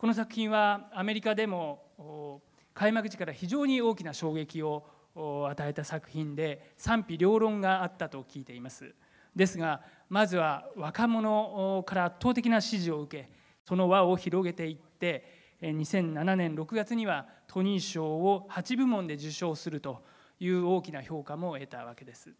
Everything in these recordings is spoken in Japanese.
この作品はアメリカでも開幕時から非常に大きな衝撃を与えた作品で賛否両論があったと聞いていますですがまずは若者から圧倒的な支持を受けその輪を広げていって2007年6月にはトニー賞を8部門で受賞するという大きな評価も得たわけです。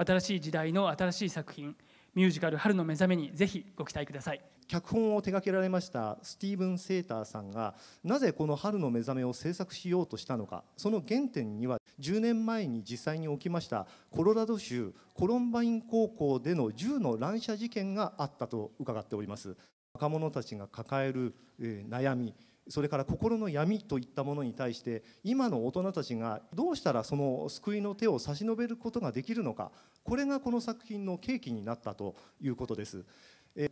新しい時代の新しい作品ミュージカル「春の目覚め」にぜひご期待ください脚本を手掛けられましたスティーブン・セーターさんがなぜこの「春の目覚め」を制作しようとしたのかその原点には10年前に実際に起きましたコロラド州コロンバイン高校での銃の乱射事件があったと伺っております若者たちが抱える、えー、悩みそれから心の闇といったものに対して今の大人たちがどうしたらその救いの手を差し伸べることができるのかこれがこの作品の契機になったということです。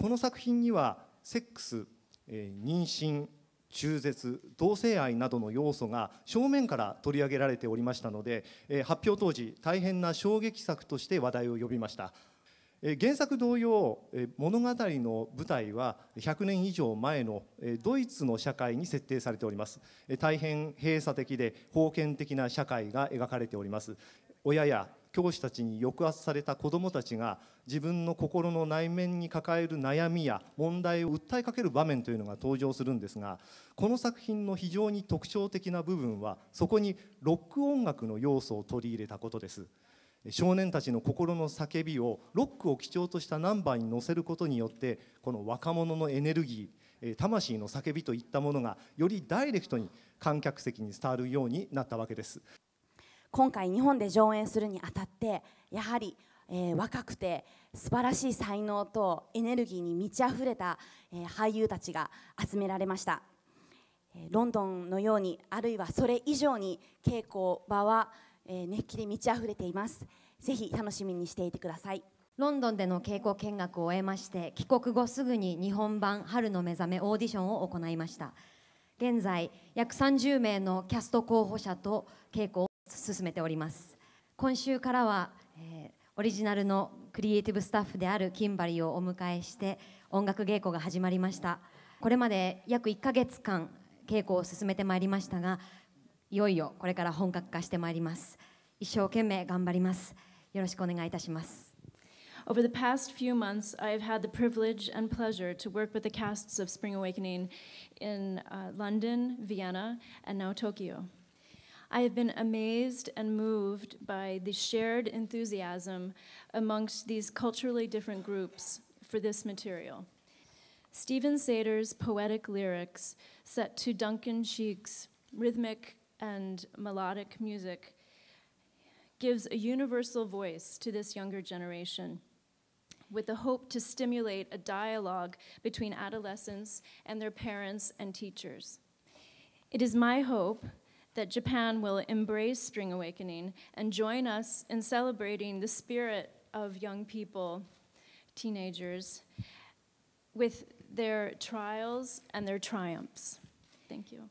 この作品にはセックス妊娠中絶同性愛などの要素が正面から取り上げられておりましたので発表当時大変な衝撃作として話題を呼びました。原作同様物語の舞台は100年以上前のドイツの社会に設定されております大変閉鎖的で封建的な社会が描かれております親や教師たちに抑圧された子どもたちが自分の心の内面に抱える悩みや問題を訴えかける場面というのが登場するんですがこの作品の非常に特徴的な部分はそこにロック音楽の要素を取り入れたことです。少年たちの心の叫びをロックを基調としたナンバーに乗せることによってこの若者のエネルギー魂の叫びといったものがよりダイレクトに観客席に伝わるようになったわけです今回日本で上演するにあたってやはり、えー、若くて素晴らしい才能とエネルギーに満ち溢れた、えー、俳優たちが集められました。ロンドンのようにあるいはそれ以上に稽古場はえー、熱気で満ち溢れていますぜひ楽しみにしていてくださいロンドンでの稽古見学を終えまして帰国後すぐに日本版「春の目覚め」オーディションを行いました現在約30名のキャスト候補者と稽古を進めております今週からは、えー、オリジナルのクリエイティブスタッフであるキンバリーをお迎えして音楽稽古が始まりましたこれまで約1ヶ月間稽古を進めてまいりましたがいよいよこれから本格化してまいります一生懸命頑張りますよろしくお願いいたします Over the past few months, I have had the privilege and pleasure to work with the casts of Spring Awakening in uh, London, Vienna, and now Tokyo. I have been amazed and moved by the shared enthusiasm amongst these culturally different groups for this material. Stephen Sater's poetic lyrics, set to Duncan Sheik's rhythmic and melodic music gives a universal voice to this younger generation with the hope to stimulate a dialogue between adolescents and their parents and teachers. It is my hope that Japan will embrace Spring Awakening and join us in celebrating the spirit of young people, teenagers, with their trials and their triumphs. Thank you.